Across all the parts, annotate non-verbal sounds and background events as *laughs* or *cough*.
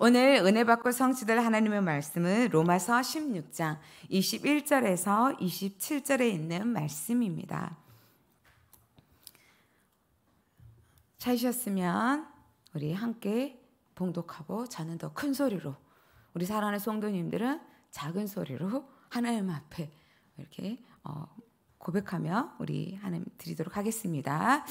오늘 은혜 받고 성취될 하나님의 말씀은 로마서 16장 21절에서 27절에 있는 말씀입니다. 찾으셨으면 우리 함께 봉독하고 저는 더 큰 소리로 우리 사랑하는 성도님들은 작은 소리로 하나님 앞에 이렇게 어, 고백하며 우리 하나님 드리도록 하겠습니다.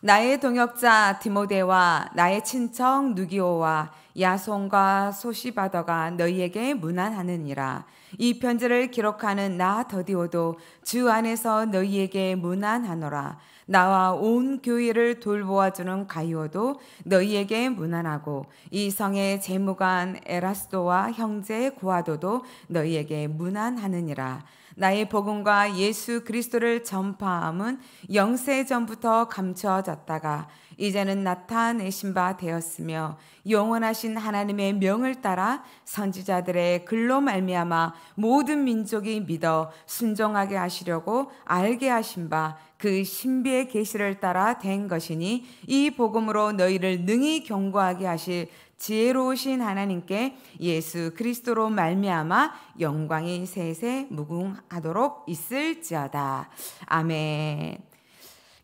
나의 동역자 디모데와 나의 친척 누기오와 야손과 소시바더가 너희에게 문안하느니라. 이 편지를 기록하는 나 더디오도 주 안에서 너희에게 문안하노라. 나와 온 교회를 돌보아주는 가이오도 너희에게 문안하고 이 성의 재무관 에라스도와 형제 고아도도 너희에게 문안하느니라. 나의 복음과 예수 그리스도를 전파함은 영세 전부터 감춰졌다가 이제는 나타내신 바 되었으며 영원하신 하나님의 명을 따라 선지자들의 글로 말미암아 모든 민족이 믿어 순종하게 하시려고 알게 하신 바 그 신비의 계시를 따라 된 것이니 이 복음으로 너희를 능히 경고하게 하실 지혜로우신 하나님께 예수 그리스도로 말미암아 영광이 세세 무궁하도록 있을지어다. 아멘.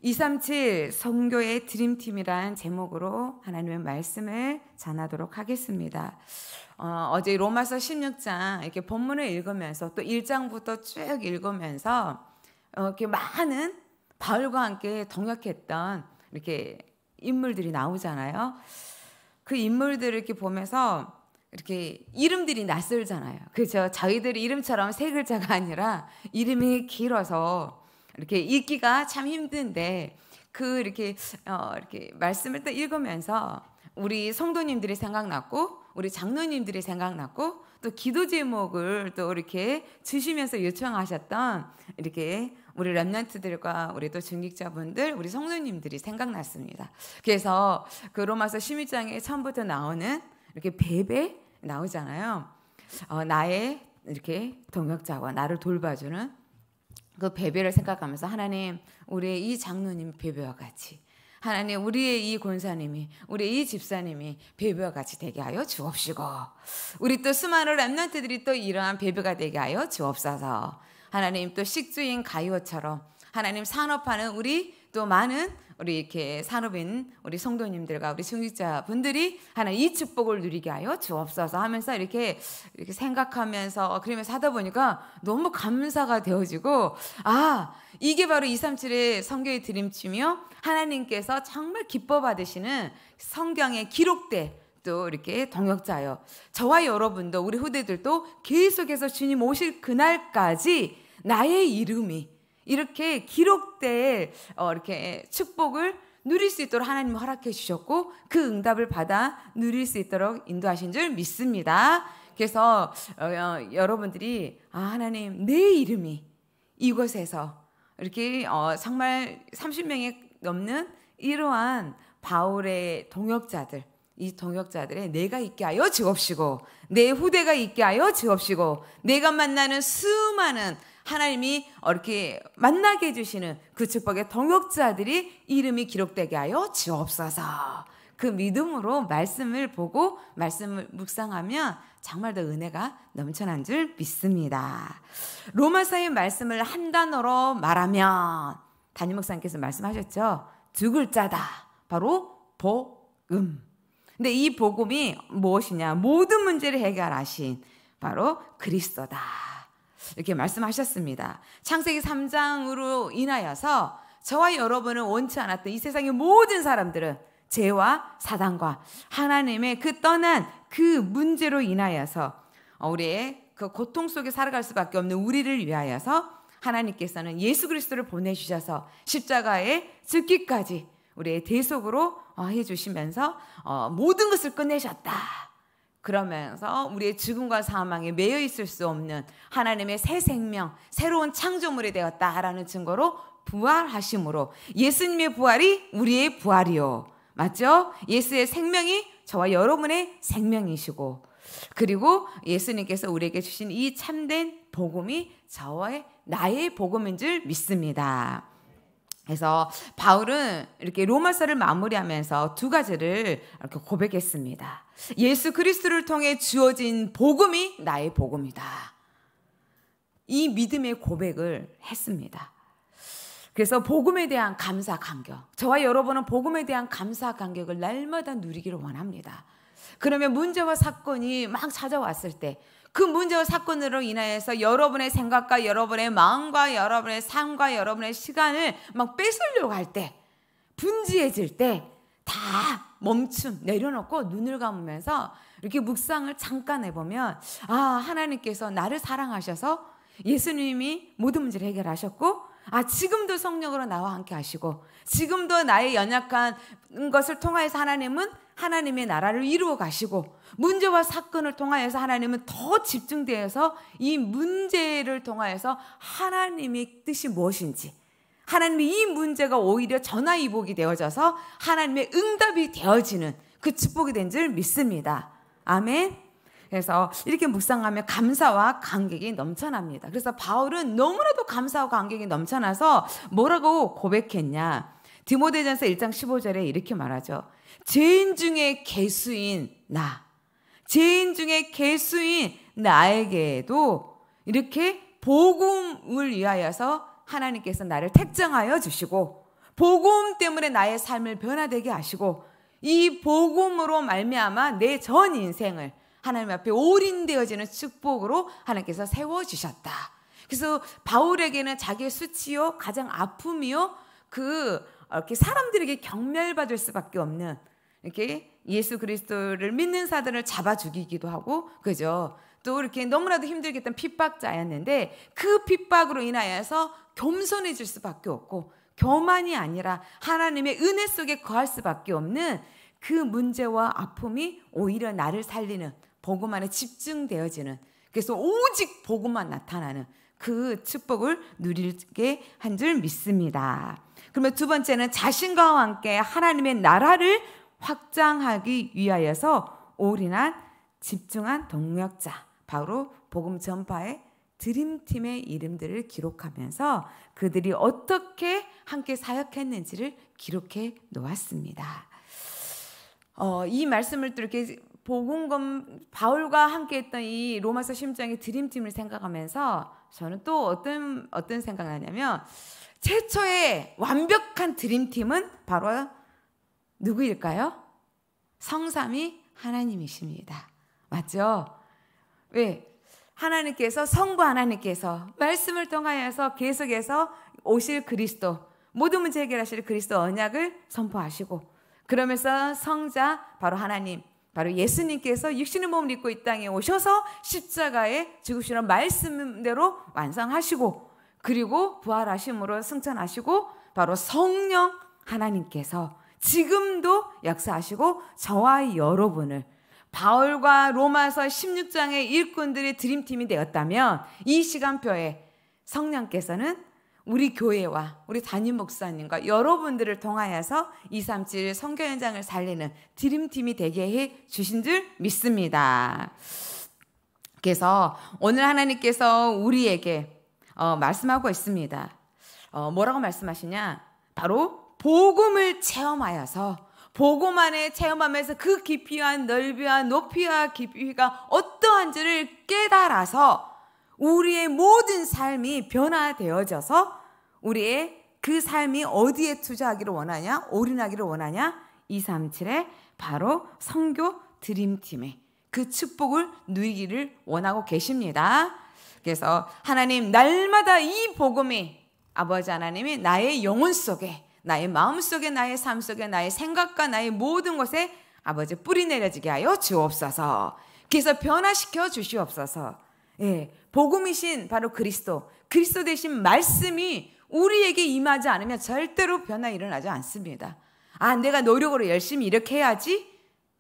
237 성교의 드림팀이란 제목으로 하나님의 말씀을 전하도록 하겠습니다. 어, 제 로마서 16장 이렇게 본문을 읽으면서 또 1장부터 쭉 읽으면서 어, 이렇게 많은 바울과 함께 동역했던 이렇게 인물들이 나오잖아요. 그 인물들을 이렇게 보면서 이렇게 이름들이 낯설잖아요. 그죠? 자기들 이름처럼 세 글자가 아니라 이름이 길어서 이렇게 읽기가 참 힘든데 그 이렇게 어 이렇게 말씀을 또 읽으면서 우리 성도님들이 생각났고 우리 장로님들이 생각났고 또 기도 제목을 또 이렇게 주시면서 요청하셨던 이렇게 우리 랩런트들과 우리 또 중직자분들, 우리 성도님들이 생각났습니다. 그래서 그 로마서 12장에 처음부터 나오는 이렇게 베베 나오잖아요. 어, 나의 이렇게 동역자와 나를 돌봐주는 그 베베를 생각하면서 하나님 우리의 이 장로님 베베와 같이 하나님 우리의 이 권사님이 우리의 이 집사님이 베베와 같이 되게 하여 주옵시고 우리 또 수많은 랩런트들이 또 이러한 베베가 되게 하여 주옵소서 하나님 또 식주인 가이오처럼 하나님 산업하는 우리 또 많은 우리 이렇게 산업인 우리 성도님들과 우리 승직자 분들이 하나님 이 축복을 누리게 하여 주옵소서 하면서 이렇게 이렇게 생각하면서 어, 그러면서 하다 보니까 너무 감사가 되어지고 아 이게 바로 237의 성경의 드림치며 하나님께서 정말 기뻐 받으시는 성경의기록대또 이렇게 동역자요. 저와 여러분도 우리 후대들도 계속해서 주님 오실 그날까지 나의 이름이 이렇게 기록될 어, 이렇게 축복을 누릴 수 있도록 하나님 허락해 주셨고 그 응답을 받아 누릴 수 있도록 인도하신 줄 믿습니다. 그래서 어, 어, 여러분들이 아 하나님 내 이름이 이곳에서 이렇게 어, 정말 30명이 넘는 이러한 바울의 동역자들 이 동역자들의 내가 있게 하여 주옵시고 내 후대가 있게 하여 주옵시고 내가 만나는 수많은 하나님이 이렇게 만나게 해주시는 그 축복의 동역자들이 이름이 기록되게 하여 지옵소서그 믿음으로 말씀을 보고 말씀을 묵상하면 정말 더 은혜가 넘쳐난 줄 믿습니다. 로마서의 말씀을 한 단어로 말하면 담임 목사님께서 말씀하셨죠. 두 글자다. 바로 복음. 근데 이 복음이 무엇이냐? 모든 문제를 해결하신 바로 그리스도다. 이렇게 말씀하셨습니다. 창세기 3장으로 인하여서 저와 여러분은 원치 않았던 이 세상의 모든 사람들은 죄와 사단과 하나님의 그 떠난 그 문제로 인하여서 어, 우리의 그 고통 속에 살아갈 수밖에 없는 우리를 위하여서 하나님께서는 예수 그리스도를 보내주셔서 십자가에 죽기까지 우리의 대속으로 어, 해주시면서 어, 모든 것을 끝내셨다. 그러면서 우리의 죽음과 사망에 매여 있을 수 없는 하나님의 새 생명, 새로운 창조물이 되었다라는 증거로 부활하심으로 예수님의 부활이 우리의 부활이요. 맞죠? 예수의 생명이 저와 여러분의 생명이시고 그리고 예수님께서 우리에게 주신 이 참된 복음이 저와의 나의 복음인 줄 믿습니다. 그래서 바울은 이렇게 로마서를 마무리하면서 두 가지를 이렇게 고백했습니다. 예수 그리스도를 통해 주어진 복음이 나의 복음이다. 이 믿음의 고백을 했습니다. 그래서 복음에 대한 감사 감격. 저와 여러분은 복음에 대한 감사 감격을 날마다 누리기를 원합니다. 그러면 문제와 사건이 막 찾아왔을 때그 문제와 사건으로 인하여서 여러분의 생각과 여러분의 마음과 여러분의 삶과 여러분의 시간을 막 뺏으려고 할 때, 분지해질 때, 다 멈춤 내려놓고 눈을 감으면서 이렇게 묵상을 잠깐 해보면, 아, 하나님께서 나를 사랑하셔서 예수님이 모든 문제를 해결하셨고, 아, 지금도 성령으로 나와 함께 하시고, 지금도 나의 연약한 것을 통하여서 하나님은 하나님의 나라를 이루어 가시고 문제와 사건을 통하여서 하나님은 더 집중되어서 이 문제를 통하여서 하나님의 뜻이 무엇인지 하나님의 이 문제가 오히려 전화위복이 되어져서 하나님의 응답이 되어지는 그 축복이 된 줄 믿습니다. 아멘. 그래서 이렇게 묵상하며 감사와 감격이 넘쳐납니다. 그래서 바울은 너무나도 감사와 감격이 넘쳐나서 뭐라고 고백했냐. 디모데전서 1장 15절에 이렇게 말하죠. 죄인 중에 개수인 나, 죄인 중에 개수인 나에게도 이렇게 복음을 위하여서 하나님께서 나를 택정하여 주시고 복음 때문에 나의 삶을 변화되게 하시고 이 복음으로 말미암아 내 전 인생을 하나님 앞에 올인되어지는 축복으로 하나님께서 세워 주셨다. 그래서 바울에게는 자기의 수치요, 가장 아픔이요, 그 어, 이렇게 사람들에게 경멸받을 수밖에 없는 이렇게 예수 그리스도를 믿는 사들을 잡아 죽이기도 하고 그죠. 또 이렇게 너무나도 힘들겠던 핍박자였는데 그 핍박으로 인하여서 겸손해질 수밖에 없고 교만이 아니라 하나님의 은혜 속에 거할 수밖에 없는 그 문제와 아픔이 오히려 나를 살리는 복음만에 집중되어지는 그래서 오직 복음만 나타나는 그 축복을 누릴게 한 줄 믿습니다. 그러면 두 번째는 자신과 함께 하나님의 나라를 확장하기 위하여서 올인한 집중한 동력자 바로 복음 전파의 드림팀의 이름들을 기록하면서 그들이 어떻게 함께 사역했는지를 기록해 놓았습니다. 어, 이 말씀을 이렇게 복음검 바울과 함께했던 이 로마서 심장의 드림팀을 생각하면서 저는 또 어떤 어떤 생각하냐면 최초의 완벽한 드림팀은 바로 누구일까요? 성삼이 하나님이십니다. 맞죠? 왜? 하나님께서 성부 하나님께서 말씀을 통하여서 계속해서 오실 그리스도 모든 문제 해결하실 그리스도 언약을 선포하시고 그러면서 성자 바로 하나님 바로 예수님께서 육신의 몸을 입고 이 땅에 오셔서 십자가에 지으시는 말씀대로 완성하시고 그리고 부활하심으로 승천하시고 바로 성령 하나님께서 지금도 역사하시고 저와 여러분을 바울과 로마서 16장의 일꾼들이 드림팀이 되었다면 이 시간표에 성령께서는 우리 교회와 우리 담임 목사님과 여러분들을 통하여서 237 성교 현장을 살리는 드림팀이 되게 해 주신 줄 믿습니다. 그래서 오늘 하나님께서 우리에게 어, 말씀하고 있습니다. 어, 뭐라고 말씀하시냐? 바로 복음을 체험하여서 복음 안에 체험하면서 그 깊이와 넓이와 높이와 깊이가 어떠한지를 깨달아서 우리의 모든 삶이 변화되어져서 우리의 그 삶이 어디에 투자하기를 원하냐? 올인하기를 원하냐? 237에 바로 성교 드림팀에 그 축복을 누리기를 원하고 계십니다. 그래서 하나님 날마다 이 복음이 아버지 하나님이 나의 영혼 속에 나의 마음 속에 나의 삶 속에 나의 생각과 나의 모든 것에 아버지 뿌리 내려지게 하여 주옵소서. 그래서 변화시켜 주시옵소서. 예, 복음이신 바로 그리스도, 그리스도 대신 말씀이 우리에게 임하지 않으면 절대로 변화 일어나지 않습니다. 아, 내가 노력으로 열심히 이렇게 해야지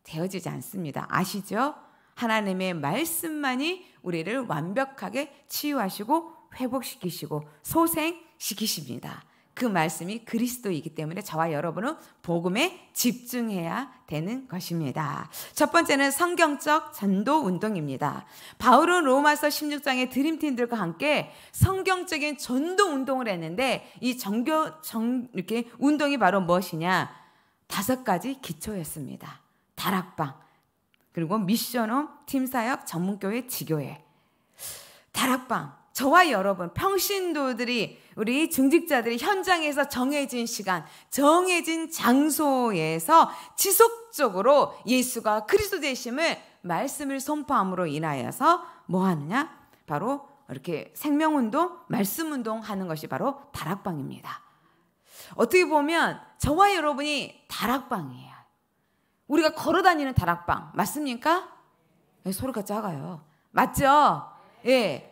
되어지지 않습니다. 아시죠? 하나님의 말씀만이 우리를 완벽하게 치유하시고 회복시키시고 소생시키십니다. 그 말씀이 그리스도이기 때문에 저와 여러분은 복음에 집중해야 되는 것입니다. 첫 번째는 성경적 전도 운동입니다. 바울은 로마서 16장의 드림팀들과 함께 성경적인 전도 운동을 했는데 이 정교 정 이렇게 운동이 바로 무엇이냐? 다섯 가지 기초였습니다. 다락방 그리고 미션홈 팀사역 전문교회 지교회 다락방 저와 여러분 평신도들이 우리 중직자들이 현장에서 정해진 시간, 정해진 장소에서 지속적으로 예수가 그리스도 되심을 말씀을 선포함으로 인하여서 뭐 하느냐? 바로 이렇게 생명운동, 말씀운동 하는 것이 바로 다락방입니다. 어떻게 보면 저와 여러분이 다락방이에요. 우리가 걸어 다니는 다락방. 맞습니까? 네, 소리가 작아요. 맞죠? 예.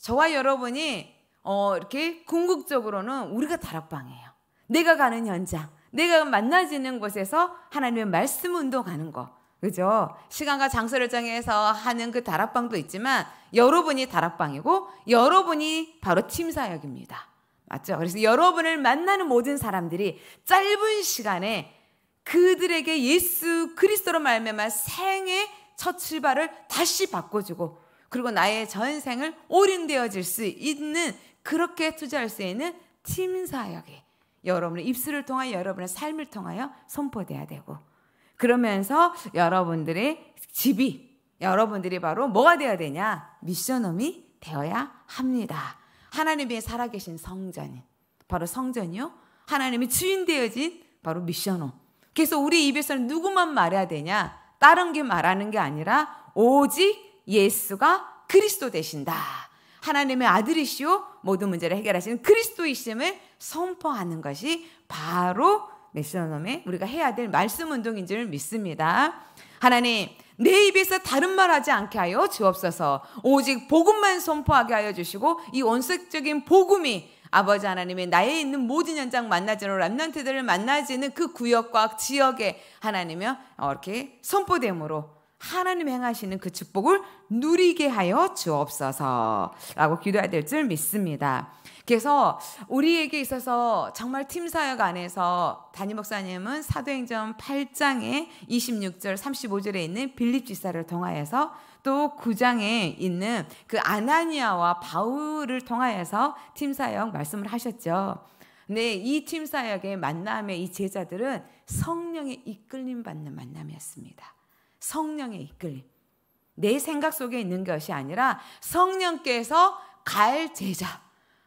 저와 여러분이 어, 이렇게 궁극적으로는 우리가 다락방이에요. 내가 가는 현장, 내가 만나지는 곳에서 하나님의 말씀 운동하는 거. 그죠? 시간과 장소를 정해서 하는 그 다락방도 있지만 여러분이 다락방이고 여러분이 바로 팀사역입니다. 맞죠? 그래서 여러분을 만나는 모든 사람들이 짧은 시간에 그들에게 예수 그리스도로 말미암아 생의 첫 출발을 다시 바꿔주고 그리고 나의 전생을 올인되어질 수 있는 그렇게 투자할 수 있는 팀 사역이 여러분의 입술을 통하여 여러분의 삶을 통하여 선포되어야 되고 그러면서 여러분들의 집이 여러분들이 바로 뭐가 되어야 되냐 미션홈이 되어야 합니다. 하나님의 살아계신 성전 바로 성전이요 하나님이 주인 되어진 바로 미션홈. 그래서 우리 입에서는 누구만 말해야 되냐 다른 게 말하는 게 아니라 오직 예수가 그리스도 되신다. 하나님의 아들이시오 모든 문제를 해결하시는 그리스도이심을 선포하는 것이 바로 메시노놈의 우리가 해야 될 말씀 운동인 줄 믿습니다. 하나님, 내 입에서 다른 말 하지 않게 하여 주옵소서. 오직 복음만 선포하게 하여 주시고 이 원색적인 복음이 아버지 하나님의 나에 있는 모든 현장 만나지는 람난트들을 만나지는 그 구역과 지역에 하나님이 어, 이렇게 선포됨으로 하나님 행하시는 그 축복을 누리게 하여 주옵소서라고 기도해야 될 줄 믿습니다. 그래서 우리에게 있어서 정말 팀 사역 안에서 담임 목사님은 사도행전 8장에 26절 35절에 있는 빌립 지사를 통하여서 또 9장에 있는 그 아나니아와 바울을 통하여서 팀 사역 말씀을 하셨죠. 근이팀 사역의 만남의 이 제자들은 성령의 이끌림 받는 만남이었습니다. 성령의 이끌림. 내 생각 속에 있는 것이 아니라 성령께서 갈 제자.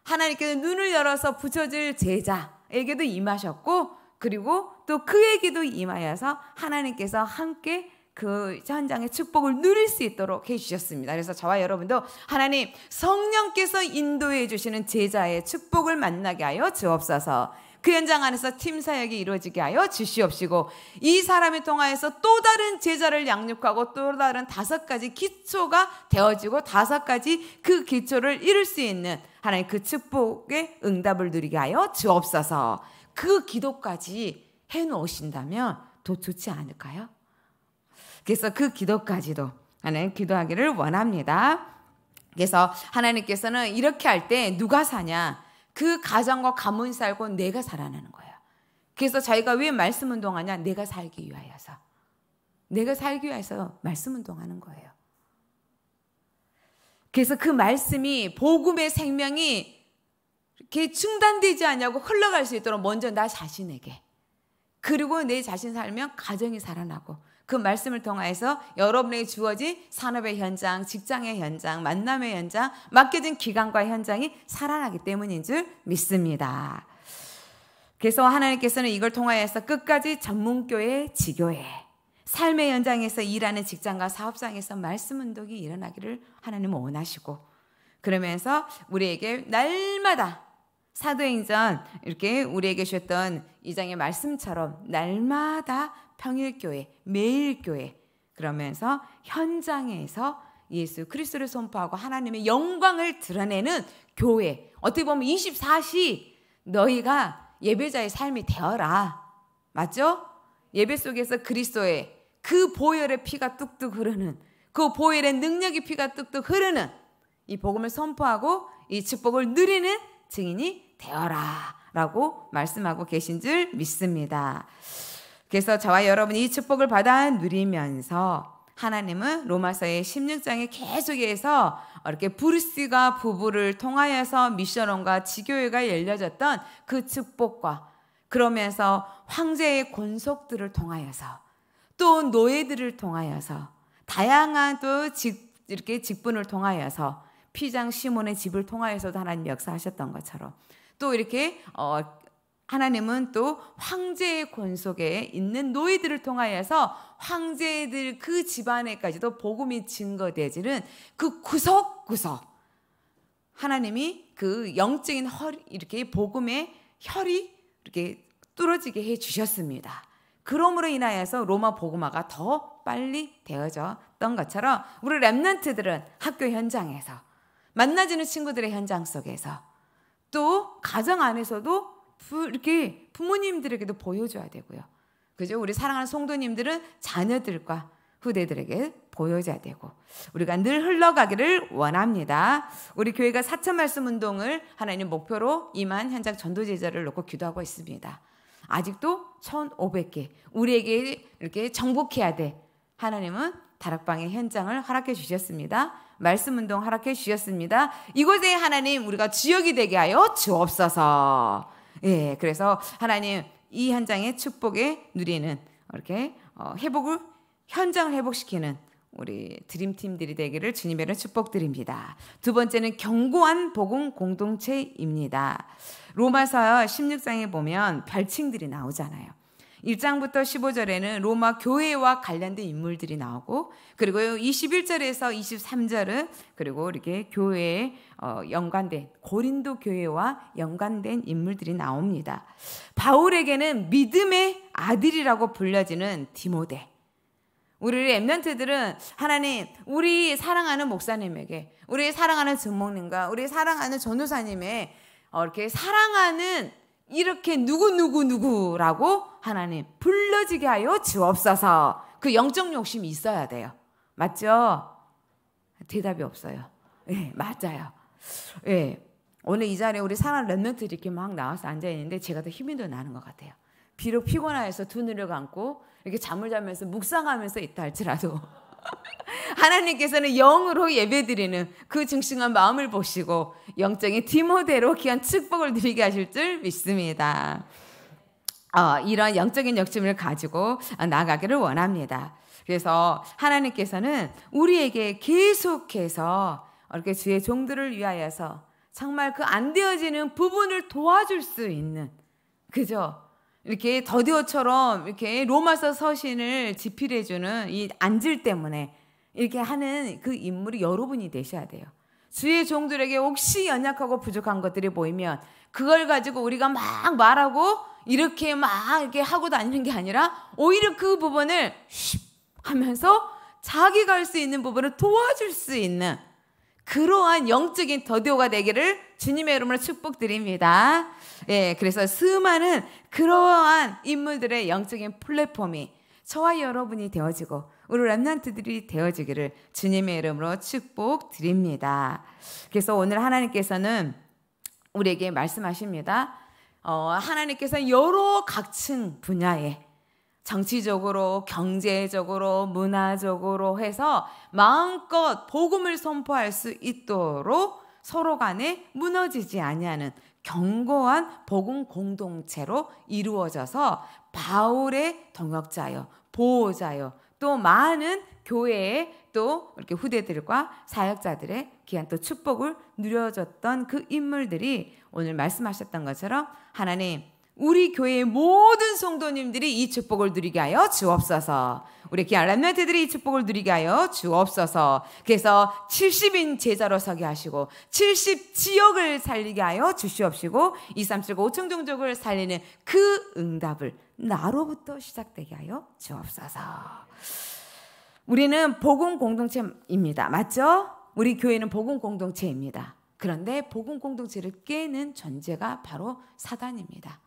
하나님께서 눈을 열어서 붙여줄 제자에게도 임하셨고, 그리고 또 그에게도 임하여서 하나님께서 함께 그 현장의 축복을 누릴 수 있도록 해주셨습니다. 그래서 저와 여러분도 하나님 성령께서 인도해 주시는 제자의 축복을 만나게 하여 주옵소서. 그 현장 안에서 팀 사역이 이루어지게 하여 주시옵시고 이 사람을 통하여서 또 다른 제자를 양육하고 또 다른 다섯 가지 기초가 되어지고 다섯 가지 그 기초를 이룰 수 있는 하나님 그 축복의 응답을 누리게 하여 주옵소서. 그 기도까지 해 놓으신다면 더 좋지 않을까요? 그래서 그 기도까지도 하는 기도하기를 원합니다. 그래서 하나님께서는 이렇게 할 때 누가 사냐? 그 가정과 가문이 살고 내가 살아나는 거예요. 그래서 자기가 왜 말씀 운동하냐? 내가 살기 위하여서. 내가 살기 위해서 말씀 운동하는 거예요. 그래서 그 말씀이 복음의 생명이 이렇게 중단되지 않냐고 흘러갈 수 있도록 먼저 나 자신에게 그리고 내 자신 살면 가정이 살아나고 그 말씀을 통하여서 여러분에게 주어진 산업의 현장, 직장의 현장, 만남의 현장, 맡겨진 기간과 현장이 살아나기 때문인 줄 믿습니다. 그래서 하나님께서는 이걸 통하여서 끝까지 전문교회, 지교회, 삶의 현장에서 일하는 직장과 사업장에서 말씀 운동이 일어나기를 하나님은 원하시고 그러면서 우리에게 날마다 사도행전 이렇게 우리에게 주셨던 이장의 말씀처럼 날마다 평일교회, 매일교회 그러면서 현장에서 예수 그리스도를 선포하고 하나님의 영광을 드러내는 교회. 어떻게 보면 24시 너희가 예배자의 삶이 되어라. 맞죠? 예배 속에서 그리스도의 그 보혈의 피가 뚝뚝 흐르는 그 보혈의 능력의 피가 뚝뚝 흐르는 이 복음을 선포하고 이 축복을 누리는 증인이 되어라. 라고 말씀하고 계신 줄 믿습니다. 그래서 저와 여러분이 이 축복을 받아 누리면서 하나님은 로마서의 16장에 계속해서 이렇게 브루스가 부부를 통하여서 미션원과 지교회가 열려졌던 그 축복과 그러면서 황제의 권속들을 통하여서 또 노예들을 통하여서 다양한 또 직, 이렇게 직분을 통하여서 피장 시몬의 집을 통하여서도 하나님 역사하셨던 것처럼 또 이렇게 어, 하나님은 또 황제의 권속에 있는 노예들을 통하여서 황제들 그 집안에까지도 복음이 증거되지는 그 구석구석 하나님이 그 영적인 허리 이렇게 복음의 혈이 이렇게 뚫어지게 해 주셨습니다. 그러므로 인하여서 로마 복음화가 더 빨리 되어졌던 것처럼 우리 렘런트들은 학교 현장에서 만나지는 친구들의 현장 속에서 또 가정 안에서도 부, 이렇게 부모님들에게도 보여줘야 되고요. 그죠? 우리 사랑하는 성도님들은 자녀들과 후대들에게 보여줘야 되고 우리가 늘 흘러가기를 원합니다. 우리 교회가 사천 말씀 운동을 하나님 목표로 임한 현장 전도 제자를 놓고 기도하고 있습니다. 아직도 1,500개 우리에게 이렇게 정복해야 돼. 하나님은 다락방의 현장을 허락해 주셨습니다. 말씀 운동 허락해 주셨습니다. 이곳에 하나님 우리가 지역이 되게 하여 주옵소서. 예, 그래서 하나님 이 현장의 축복에 누리는 이렇게 어, 회복을 현장을 회복시키는 우리 드림팀들이 되기를 주님의 축복드립니다. 두 번째는 견고한 복음 공동체입니다. 로마서 16장에 보면 별칭들이 나오잖아요. 1장부터 15절에는 로마 교회와 관련된 인물들이 나오고 그리고 21절에서 23절은 그리고 이렇게 교회에 어, 연관된 고린도 교회와 연관된 인물들이 나옵니다. 바울에게는 믿음의 아들이라고 불려지는 디모데. 우리 엠넌트들은 하나님 우리 사랑하는 목사님에게 우리 사랑하는 전목님과 우리 사랑하는 전우사님의 어, 이렇게 사랑하는 이렇게 누구누구누구라고 하나님 불러지게 하여 주옵소서. 그 영적 욕심이 있어야 돼요. 맞죠? 대답이 없어요. 예, 네, 맞아요. 예. 네, 오늘 이 자리에 우리 사랑 랩런트 이렇게 막 나와서 앉아있는데 제가 더 힘이 더 나는 것 같아요. 비록 피곤하여서 두 눈을 감고 이렇게 잠을 자면서 묵상하면서 있다 할지라도 *laughs* 하나님께서는 영으로 예배드리는 그 중심한 마음을 보시고 영적인 디모데로 귀한 축복을 드리게 하실 줄 믿습니다. 어, 이런 영적인 욕심을 가지고 나가기를 원합니다. 그래서 하나님께서는 우리에게 계속해서 이렇게 주의 종들을 위하여서 정말 그 안 되어지는 부분을 도와줄 수 있는 그죠? 이렇게 더디어처럼 이렇게 로마서 서신을 집필해주는 이 안질 때문에 이렇게 하는 그 인물이 여러분이 되셔야 돼요. 주의 종들에게 혹시 연약하고 부족한 것들이 보이면 그걸 가지고 우리가 막 말하고 이렇게 막 이렇게 하고 다니는 게 아니라 오히려 그 부분을 슉 하면서 자기가 할 수 있는 부분을 도와줄 수 있는 그러한 영적인 더디오가 되기를 주님의 이름으로 축복드립니다. 예, 그래서 수많은 그러한 인물들의 영적인 플랫폼이 저와 여러분이 되어지고 우리 랩런트들이 되어지기를 주님의 이름으로 축복드립니다. 그래서 오늘 하나님께서는 우리에게 말씀하십니다. 어, 하나님께서 여러 각층 분야에 정치적으로, 경제적으로, 문화적으로 해서 마음껏 복음을 선포할 수 있도록 서로 간에 무너지지 아니하는 견고한 복음 공동체로 이루어져서 바울의 동역자여, 보호자여, 또 많은 교회의 또 이렇게 후대들과 사역자들의 귀한 또 축복을 누려졌던그 인물들이 오늘 말씀하셨던 것처럼 하나님 우리 교회의 모든 성도님들이 이 축복을 누리게 하여 주옵소서. 우리 귀한 랩런트들이 이 축복을 누리게 하여 주옵소서. 그래서 70인 제자로 서게 하시고 70 지역을 살리게 하여 주시옵시고 237 5층 종족을 살리는 그 응답을 나로부터 시작되게 하여 주옵소서. 우리는 복음 공동체입니다. 맞죠? 우리 교회는 복음 공동체입니다. 그런데 복음 공동체를 깨는 존재가 바로 사단입니다.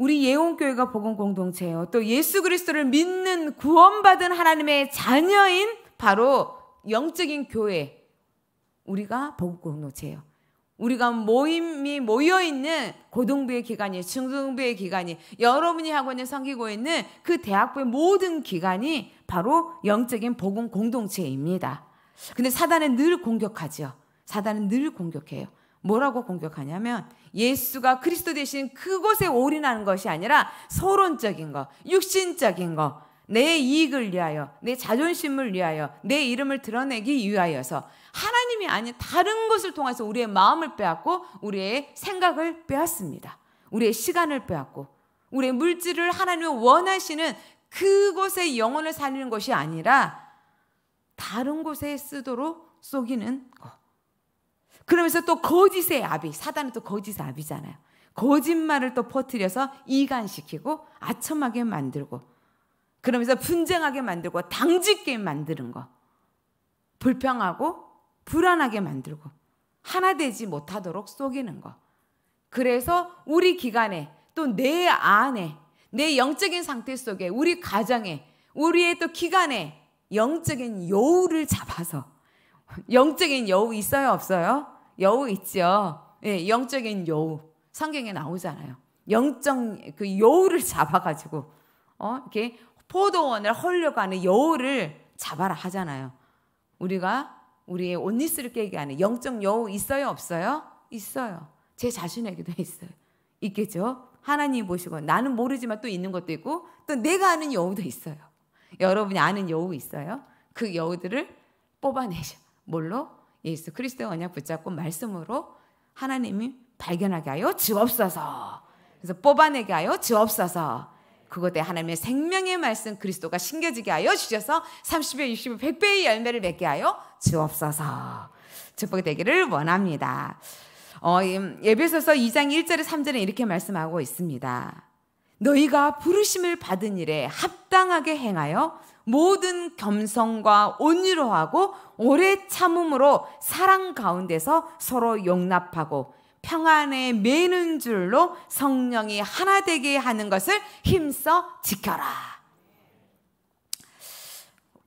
우리 예원교회가 복음 공동체예요. 또 예수 그리스도를 믿는 구원받은 하나님의 자녀인 바로 영적인 교회. 우리가 복음 공동체예요. 우리가 모임이 모여 있는 고등부의 기관이 중등부의 기관이 여러분이 하고 있는 섬기고 있는 그 대학부의 모든 기관이 바로 영적인 복음 공동체입니다. 근데 사단은 늘 공격하죠. 사단은 늘 공격해요. 뭐라고 공격하냐면 예수가 그리스도 대신 그곳에 올인하는 것이 아니라 서론적인 것, 육신적인 것, 내 이익을 위하여, 내 자존심을 위하여, 내 이름을 드러내기 위하여서 하나님이 아닌 다른 것을 통해서 우리의 마음을 빼앗고 우리의 생각을 빼앗습니다. 우리의 시간을 빼앗고 우리의 물질을 하나님이 원하시는 그곳의 영혼을 살리는 것이 아니라 다른 곳에 쓰도록 속이는 것. 그러면서 또 거짓의 아비, 사단은 또 거짓의 아비잖아요. 거짓말을 또 퍼뜨려서 이간시키고 아첨하게 만들고 그러면서 분쟁하게 만들고 당직게 만드는 거. 불평하고 불안하게 만들고 하나 되지 못하도록 속이는 거. 그래서 우리 기간에 또 내 안에 내 영적인 상태 속에 우리 가정에 우리의 또 기간에 영적인 여우를 잡아서 영적인 여우 있어요 없어요? 여우 있죠. 예, 영적인 여우. 성경에 나오잖아요. 영적 그 여우를 잡아 가지고 어, 이렇게 포도원을 헐려가는 여우를 잡아라 하잖아요. 우리가 우리의 온니스를 깨게 하는 영적 여우 있어요, 없어요? 있어요. 제 자신에게도 있어요. 있겠죠? 하나님 보시고 나는 모르지만 또 있는 것도 있고 또 내가 아는 여우도 있어요. 여러분이 아는 여우 있어요? 그 여우들을 뽑아내셔. 뭘로? 예수 그리스도의 언약 붙잡고 말씀으로 하나님이 발견하게 하여 주옵소서. 그래서 뽑아내게 하여 주옵소서. 그것에 하나님의 생명의 말씀 그리스도가 신겨지게 하여 주셔서 30배, 60배, 100배의 열매를 맺게 하여 주옵소서. 축복이 되기를 원합니다. 어, 예배소서 2장 1절에 3절에 이렇게 말씀하고 있습니다. 너희가 부르심을 받은 일에 합당하게 행하여 모든 겸손과 온유로하고 오래 참음으로 사랑 가운데서 서로 용납하고 평안에 매는 줄로 성령이 하나 되게 하는 것을 힘써 지켜라.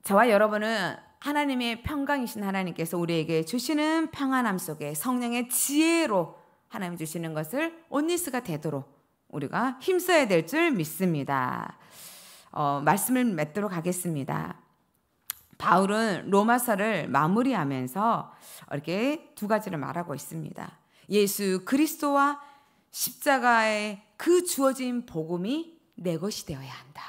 저와 여러분은 하나님의 평강이신 하나님께서 우리에게 주시는 평안함 속에 성령의 지혜로 하나님 주시는 것을 온니스가 되도록 우리가 힘써야 될 줄 믿습니다. 어, 말씀을 맺도록 하겠습니다. 바울은 로마서를 마무리하면서 이렇게 두 가지를 말하고 있습니다. 예수 그리스도와 십자가의 그 주어진 복음이 내 것이 되어야 한다.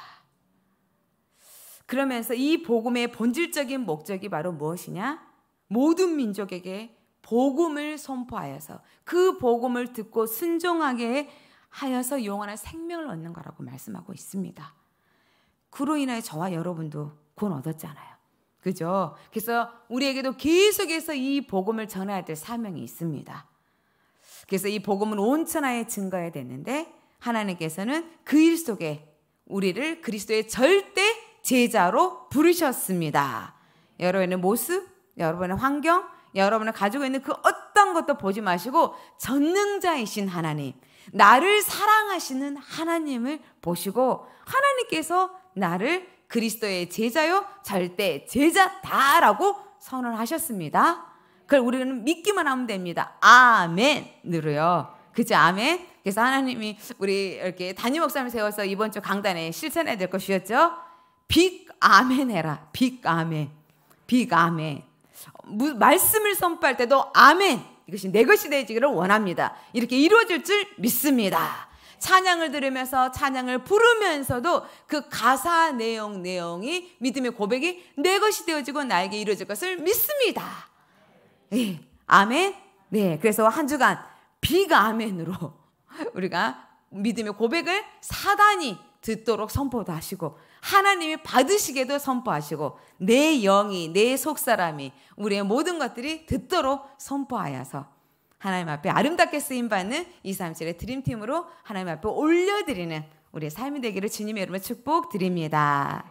그러면서 이 복음의 본질적인 목적이 바로 무엇이냐? 모든 민족에게 복음을 선포하여서 그 복음을 듣고 순종하게 하여서 영원한 생명을 얻는 거라고 말씀하고 있습니다. 그로 인하여 저와 여러분도 권 얻었잖아요. 그죠? 그래서 우리에게도 계속해서 이 복음을 전해야 될 사명이 있습니다. 그래서 이 복음은 온 천하에 증거해야 되는데 하나님께서는 그 일 속에 우리를 그리스도의 절대 제자로 부르셨습니다. 여러분의 모습, 여러분의 환경, 여러분을 가지고 있는 그 어떤 것도 보지 마시고 전능자이신 하나님, 나를 사랑하시는 하나님을 보시고 하나님께서 나를 그리스도의 제자요 절대 제자다라고 선언하셨습니다. 그걸 우리는 믿기만 하면 됩니다. 아멘으로요. 그죠? 아멘. 그래서 하나님이 우리 이렇게 단임 목사님 세워서 이번 주 강단에 실천해야 될 것이었죠. 빅 아멘 해라. 빅 아멘. 빅 아멘. 말씀을 선포할 때도 아멘. 이것이 내 것이 되기를 지 원합니다. 이렇게 이루어질 줄 믿습니다. 찬양을 들으면서 찬양을 부르면서도 그 가사 내용 내용이 믿음의 고백이 내 것이 되어지고 나에게 이루어질 것을 믿습니다. 예, 아멘. 네, 그래서 한 주간 비가 아멘으로 *laughs* 우리가 믿음의 고백을 사단이 듣도록 선포도 하시고 하나님이 받으시게도 선포하시고 내 영이 내 속사람이 우리의 모든 것들이 듣도록 선포하여서 하나님 앞에 아름답게 쓰임 받는 237의 드림팀으로 하나님 앞에 올려드리는 우리의 삶이 되기를 주님의 이름에 축복드립니다.